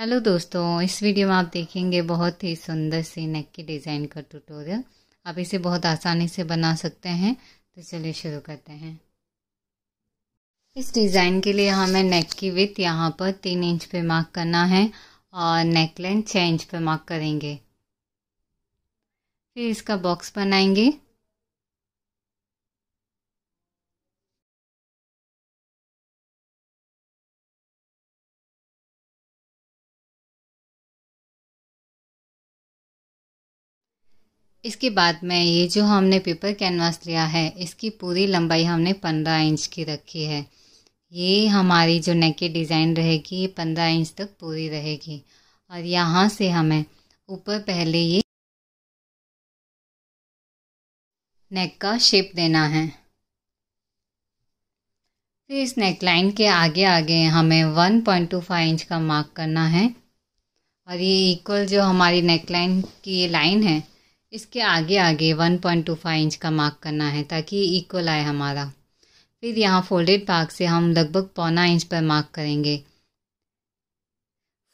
hello दोस्तों इस video में आप देखेंगे बहुत ही सुंदर सी नेक की डिज़ाइन का ट्यूटोरियल आप इसे बहुत आसानी से बना सकते हैं तो चलिए शुरू करते हैं इस डिज़ाइन के लिए हमें नेक की विथ यहाँ पर तीन इंच पे मार्क करना है और नेक लेंथ छः इंच पे मार्क करेंगे फिर इसका बॉक्स बनाएंगे इसके बाद में ये जो हमने पेपर कैनवास लिया है इसकी पूरी लंबाई हमने पंद्रह इंच की रखी है ये हमारी जो नेक की डिज़ाइन रहेगी ये पंद्रह इंच तक पूरी रहेगी और यहाँ से हमें ऊपर पहले ये नेक का शेप देना है फिर इस नेक लाइन के आगे आगे हमें 1.25 इंच का मार्क करना है और ये इक्वल जो हमारी नेक लाइन की ये लाइन है इसके आगे आगे 1.25 इंच का मार्क करना है ताकि इक्वल आए हमारा फिर यहाँ फोल्डेड भाग से हम लगभग पौना इंच पर मार्क करेंगे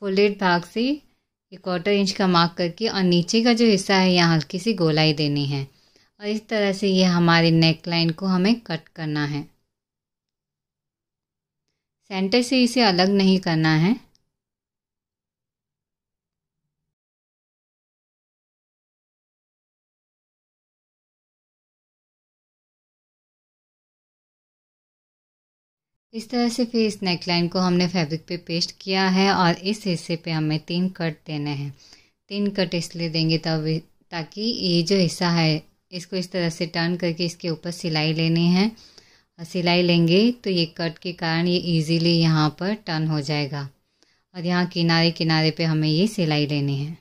फोल्डेड भाग से ये क्वार्टर इंच का मार्क करके और नीचे का जो हिस्सा है यहाँ हल्की सी गोलाई देनी है और इस तरह से ये हमारे नेक लाइन को हमें कट करना है सेंटर से इसे अलग नहीं करना है इस तरह से फिर इस नेकलाइन को हमने फैब्रिक पे पेस्ट किया है और इस हिस्से पे हमें तीन कट देने हैं तीन कट इसलिए देंगे तब ताकि ये जो हिस्सा है इसको इस तरह से टर्न करके इसके ऊपर सिलाई लेनी है और सिलाई लेंगे तो ये कट के कारण ये इजीली यहाँ पर टर्न हो जाएगा और यहाँ किनारे किनारे पे हमें ये सिलाई लेनी है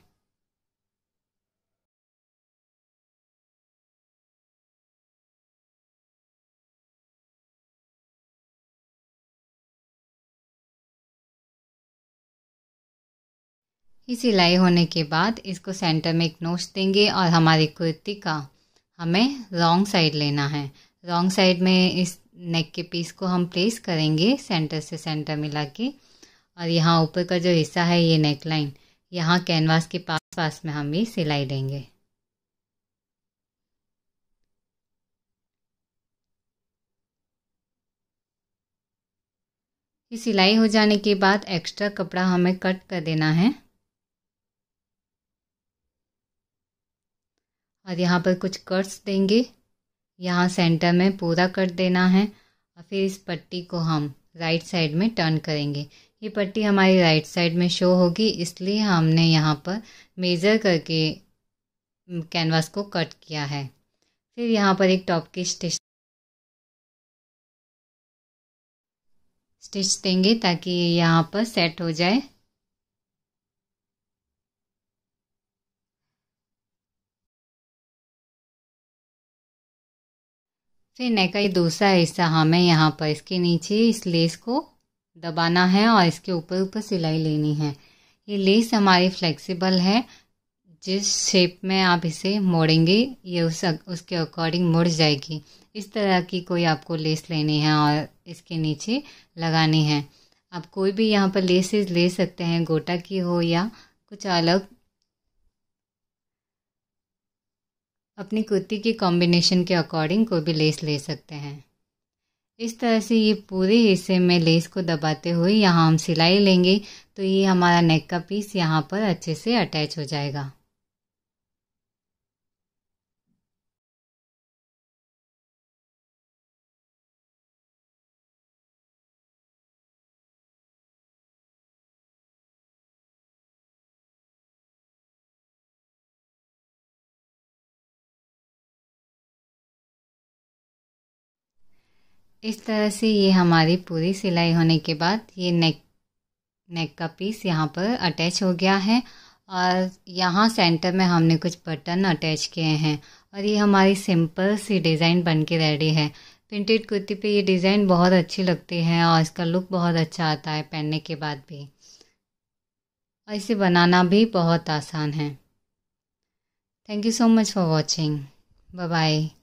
ये सिलाई होने के बाद इसको सेंटर में एक नोच देंगे और हमारी कुर्ती का हमें रॉन्ग साइड लेना है रॉन्ग साइड में इस नेक के पीस को हम प्लेस करेंगे सेंटर से सेंटर मिला के और यहाँ ऊपर का जो हिस्सा है ये नेक लाइन यहाँ कैनवास के पास पास में हम ये सिलाई देंगे ये सिलाई हो जाने के बाद एक्स्ट्रा कपड़ा हमें कट कर देना है और यहाँ पर कुछ कट्स देंगे यहाँ सेंटर में पूरा कट देना है और फिर इस पट्टी को हम राइट साइड में टर्न करेंगे ये पट्टी हमारी राइट साइड में शो होगी इसलिए हमने यहाँ पर मेज़र करके कैनवास को कट किया है फिर यहाँ पर एक टॉप की स्टिच स्टिच देंगे ताकि यहाँ पर सेट हो जाए नेक का ये दूसरा हिस्सा हमें यहाँ पर इसके नीचे इस लेस को दबाना है और इसके ऊपर ऊपर सिलाई लेनी है ये लेस हमारी फ्लेक्सिबल है जिस शेप में आप इसे मोड़ेंगे ये उस उसके अकॉर्डिंग मुड़ जाएगी इस तरह की कोई आपको लेस लेनी है और इसके नीचे लगानी है आप कोई भी यहाँ पर लेसेस ले सकते हैं गोटा की हो या कुछ अलग अपनी कुर्ती के कॉम्बिनेशन के अकॉर्डिंग कोई भी लेस ले सकते हैं इस तरह से ये पूरे हिस्से में लेस को दबाते हुए यहाँ हम सिलाई लेंगे तो ये हमारा नेक का पीस यहाँ पर अच्छे से अटैच हो जाएगा इस तरह से ये हमारी पूरी सिलाई होने के बाद ये नेक नेक का पीस यहाँ पर अटैच हो गया है और यहाँ सेंटर में हमने कुछ बटन अटैच किए हैं और ये हमारी सिंपल सी डिज़ाइन बन के रेडी है प्रिंटेड कुर्ती पे ये डिज़ाइन बहुत अच्छी लगती है और इसका लुक बहुत अच्छा आता है पहनने के बाद भी और इसे बनाना भी बहुत आसान है thank you so much for watching bye